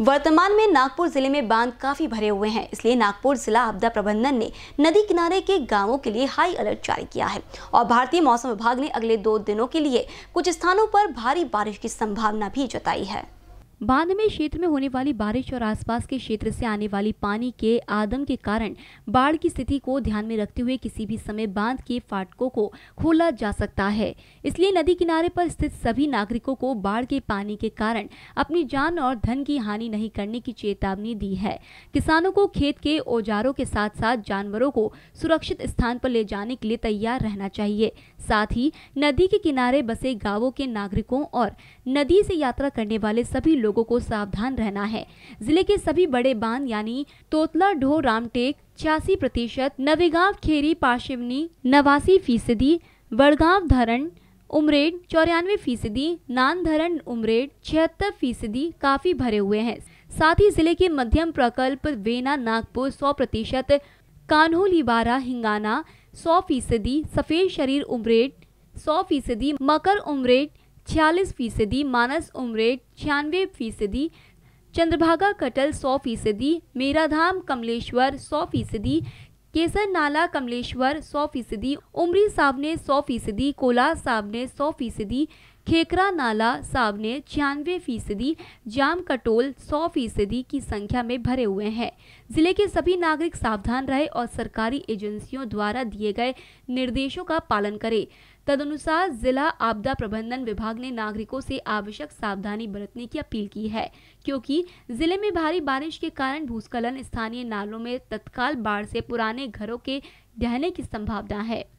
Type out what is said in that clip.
वर्तमान में नागपुर जिले में बांध काफी भरे हुए हैं इसलिए नागपुर जिला आपदा प्रबंधन ने नदी किनारे के गांवों के लिए हाई अलर्ट जारी किया है और भारतीय मौसम विभाग ने अगले दो दिनों के लिए कुछ स्थानों पर भारी बारिश की संभावना भी जताई है बांध में क्षेत्र में होने वाली बारिश और आसपास के क्षेत्र से आने वाली पानी के आदम के कारण बाढ़ की स्थिति को ध्यान में रखते हुए किसी भी समय बांध के फाटकों को खोला जा सकता है इसलिए नदी किनारे पर स्थित सभी नागरिकों को बाढ़ के पानी के कारण अपनी जान और धन की हानि नहीं करने की चेतावनी दी है किसानों को खेत के औजारों के साथ साथ जानवरों को सुरक्षित स्थान पर ले जाने के लिए तैयार रहना चाहिए साथ ही नदी के किनारे बसे गाँवों के नागरिकों और नदी से यात्रा करने वाले सभी लोगों को सावधान रहना है जिले के सभी बड़े बांध यानी तोतला ढो रामटेक छियासी प्रतिशत नवेगांव खेरी पार्शिवनी नवासी फीसदी बड़गांव धरण उमरेड चौरानवे फीसदी नानधरण उमरेड छिहत्तर फीसदी काफी भरे हुए हैं साथ ही जिले के मध्यम प्रकल्प वेना नागपुर सौ प्रतिशत बारा हिंगाना सौ फीसदी सफ़ेद शरीर उमरेड सौ फीसदी मकर उमरेड छियालीस फीसदी मानस उमरे छियानवे फीसदी चंद्रभागा कटल सौ फीसदी मेराधाम कमलेश्वर सौ फीसदी केसर नाला कमलेश्वर सौ फीसदी उमरी सावने सौ फीसदी कोला सावने सौ फीसदी खेकरा नाला सावने छियानवे फीसदी जाम कटोल सौ फीसदी की संख्या में भरे हुए हैं जिले के सभी नागरिक सावधान रहे और सरकारी एजेंसियों द्वारा दिए गए निर्देशों का पालन करें तदनुसार जिला आपदा प्रबंधन विभाग ने नागरिकों से आवश्यक सावधानी बरतने की अपील की है क्योंकि जिले में भारी बारिश के कारण भूस्खलन स्थानीय नालों में तत्काल बाढ़ से पुराने घरों के ढहने की संभावना है